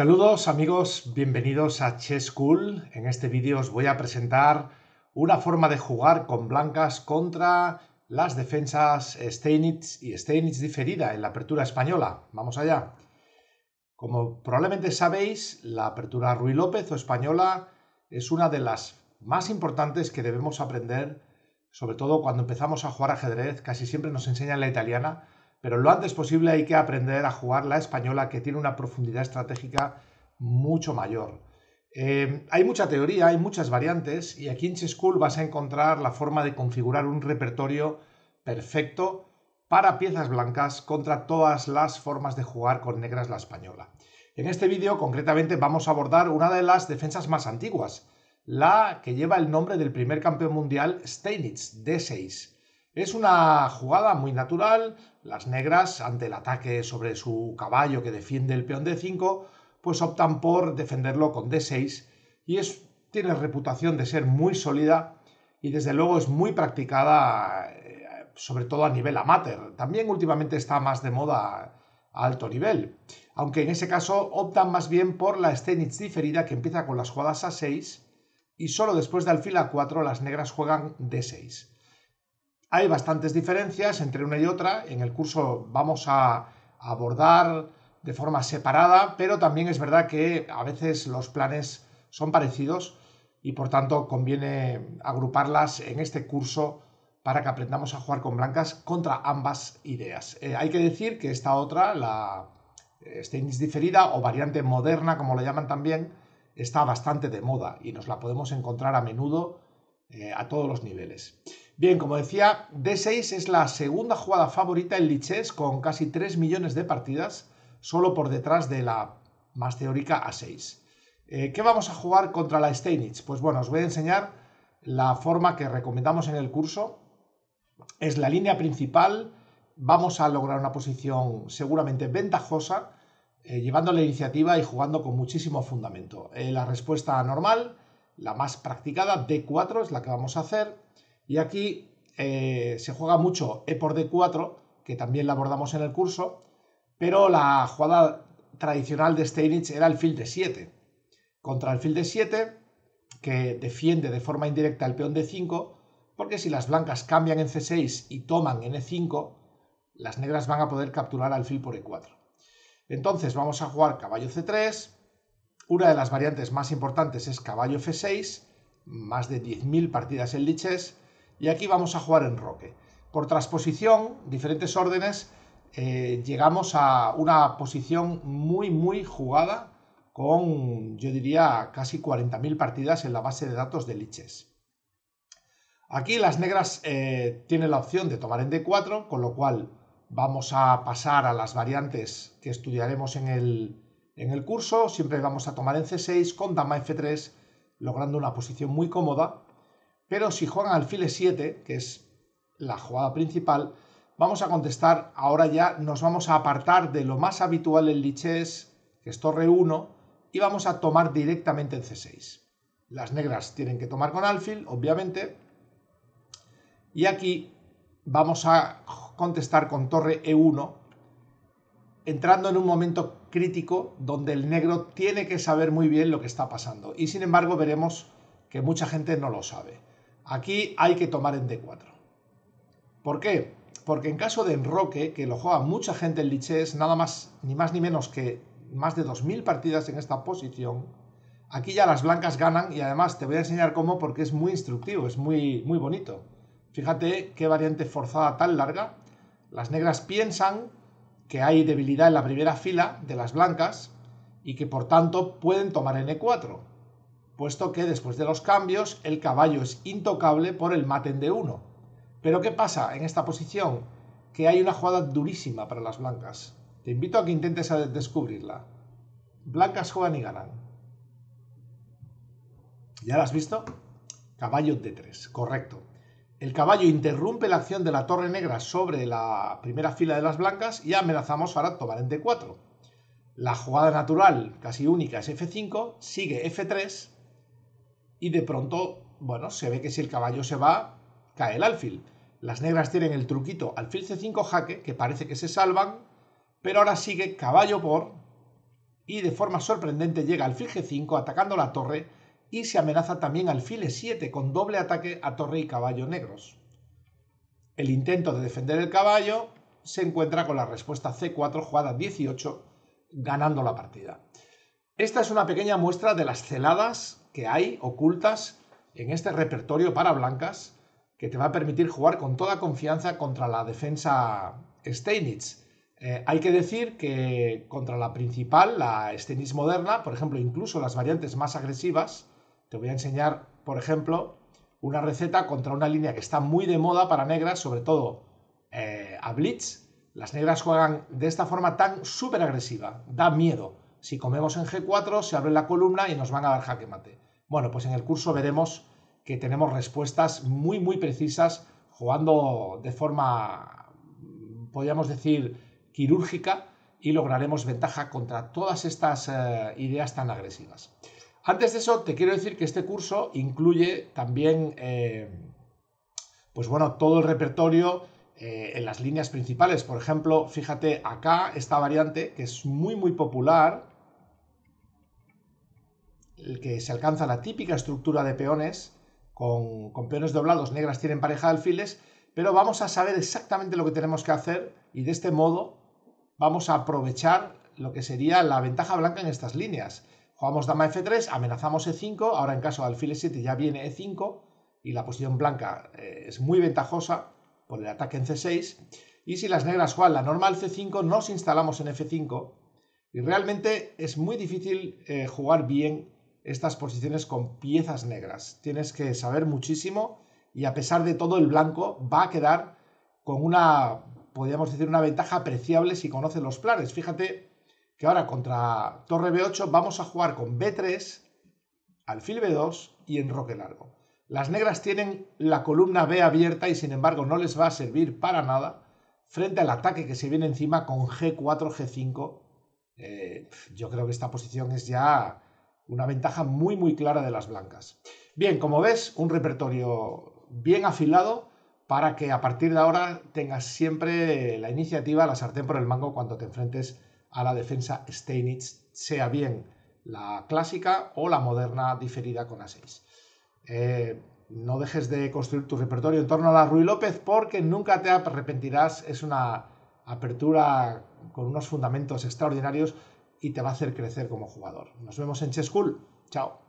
Saludos amigos, bienvenidos a Chess School. En este vídeo os voy a presentar una forma de jugar con blancas contra las defensas Steinitz y Steinitz diferida en la apertura española. Vamos allá. Como probablemente sabéis, la apertura Ruy López o española es una de las más importantes que debemos aprender, sobre todo cuando empezamos a jugar ajedrez, casi siempre nos enseñan la italiana, pero lo antes posible hay que aprender a jugar la española que tiene una profundidad estratégica mucho mayor. Eh, hay mucha teoría, hay muchas variantes y aquí en Chess School vas a encontrar la forma de configurar un repertorio perfecto para piezas blancas contra todas las formas de jugar con negras la española. En este vídeo concretamente vamos a abordar una de las defensas más antiguas, la que lleva el nombre del primer campeón mundial Steinitz, D6. Es una jugada muy natural, las negras, ante el ataque sobre su caballo que defiende el peón d5, pues optan por defenderlo con d6 y tiene reputación de ser muy sólida y desde luego es muy practicada eh, sobre todo a nivel amateur. También últimamente está más de moda a alto nivel, aunque en ese caso optan más bien por la Stenitz diferida que empieza con las jugadas a 6 y solo después de alfil a 4 las negras juegan d6. Hay bastantes diferencias entre una y otra. En el curso vamos a abordar de forma separada, pero también es verdad que a veces los planes son parecidos y por tanto conviene agruparlas en este curso para que aprendamos a jugar con blancas contra ambas ideas. Eh, hay que decir que esta otra, la eh, Stains este diferida o variante moderna, como la llaman también, está bastante de moda y nos la podemos encontrar a menudo eh, a todos los niveles. Bien, como decía, D6 es la segunda jugada favorita en Lichess con casi 3 millones de partidas, solo por detrás de la más teórica A6. Eh, ¿Qué vamos a jugar contra la Steinitz? Pues bueno, os voy a enseñar la forma que recomendamos en el curso. Es la línea principal, vamos a lograr una posición seguramente ventajosa, eh, llevando la iniciativa y jugando con muchísimo fundamento. la respuesta normal la más practicada, D4 es la que vamos a hacer. Y aquí eh, se juega mucho E por D4, que también la abordamos en el curso, pero la jugada tradicional de Steinitz era el fil de 7. Contra el fil de 7, que defiende de forma indirecta el peón de 5, porque si las blancas cambian en C6 y toman en E5, las negras van a poder capturar al fil por E4. Entonces vamos a jugar caballo C3, una de las variantes más importantes es caballo F6, más de 10.000 partidas en lichess, y aquí vamos a jugar en roque. Por transposición, diferentes órdenes, eh, llegamos a una posición muy, muy jugada con, yo diría, casi 40.000 partidas en la base de datos de lichess. Aquí las negras eh, tienen la opción de tomar en D4, con lo cual vamos a pasar a las variantes que estudiaremos en el en el curso siempre vamos a tomar en C6 con dama F3, logrando una posición muy cómoda, pero si juegan alfil E7, que es la jugada principal, vamos a contestar, ahora ya nos vamos a apartar de lo más habitual en liches, que es torre 1, y vamos a tomar directamente en C6. Las negras tienen que tomar con alfil, obviamente, y aquí vamos a contestar con torre E1, entrando en un momento crítico donde el negro tiene que saber muy bien lo que está pasando. Y sin embargo veremos que mucha gente no lo sabe. Aquí hay que tomar en D4. ¿Por qué? Porque en caso de enroque, que lo juega mucha gente en lichés, nada más, ni más ni menos que más de 2.000 partidas en esta posición, aquí ya las blancas ganan y además te voy a enseñar cómo porque es muy instructivo, es muy, muy bonito. Fíjate qué variante forzada tan larga. Las negras piensan que hay debilidad en la primera fila de las blancas y que por tanto pueden tomar N4, puesto que después de los cambios el caballo es intocable por el maten d 1. Pero ¿qué pasa en esta posición? Que hay una jugada durísima para las blancas. Te invito a que intentes a descubrirla. Blancas juegan y ganan. ¿Ya la has visto? Caballo D3, correcto. El caballo interrumpe la acción de la torre negra sobre la primera fila de las blancas y amenazamos ahora tomar en D4. La jugada natural, casi única, es F5, sigue F3 y de pronto, bueno, se ve que si el caballo se va, cae el alfil. Las negras tienen el truquito alfil C5 jaque, que parece que se salvan, pero ahora sigue caballo por y de forma sorprendente llega alfil G5 atacando la torre y se amenaza también al file 7 con doble ataque a torre y caballo negros. El intento de defender el caballo se encuentra con la respuesta C4 jugada 18 ganando la partida. Esta es una pequeña muestra de las celadas que hay ocultas en este repertorio para blancas que te va a permitir jugar con toda confianza contra la defensa Steinitz. Eh, hay que decir que contra la principal, la Steinitz moderna, por ejemplo, incluso las variantes más agresivas, te voy a enseñar, por ejemplo, una receta contra una línea que está muy de moda para negras, sobre todo eh, a Blitz. Las negras juegan de esta forma tan súper agresiva, da miedo. Si comemos en G4, se abre la columna y nos van a dar jaque mate. Bueno, pues en el curso veremos que tenemos respuestas muy, muy precisas, jugando de forma, podríamos decir, quirúrgica y lograremos ventaja contra todas estas eh, ideas tan agresivas. Antes de eso, te quiero decir que este curso incluye también, eh, pues bueno, todo el repertorio eh, en las líneas principales. Por ejemplo, fíjate acá esta variante que es muy, muy popular, el que se alcanza la típica estructura de peones, con peones doblados, negras tienen pareja de alfiles, pero vamos a saber exactamente lo que tenemos que hacer y de este modo vamos a aprovechar lo que sería la ventaja blanca en estas líneas jugamos dama f3, amenazamos e5, ahora en caso de alfil e7 ya viene e5 y la posición blanca eh, es muy ventajosa por el ataque en c6 y si las negras juegan la normal c5 nos instalamos en f5 y realmente es muy difícil eh, jugar bien estas posiciones con piezas negras. Tienes que saber muchísimo y a pesar de todo el blanco va a quedar con una, podríamos decir, una ventaja apreciable si conoce los planes. Fíjate que ahora contra torre B8 vamos a jugar con B3, alfil B2 y roque largo. Las negras tienen la columna B abierta y sin embargo no les va a servir para nada frente al ataque que se viene encima con G4, G5. Eh, yo creo que esta posición es ya una ventaja muy muy clara de las blancas. Bien, como ves, un repertorio bien afilado para que a partir de ahora tengas siempre la iniciativa, la sartén por el mango cuando te enfrentes a la defensa Steinitz, sea bien la clásica o la moderna diferida con A6. Eh, no dejes de construir tu repertorio en torno a la Ruy López porque nunca te arrepentirás. Es una apertura con unos fundamentos extraordinarios y te va a hacer crecer como jugador. Nos vemos en Chess School. Chao.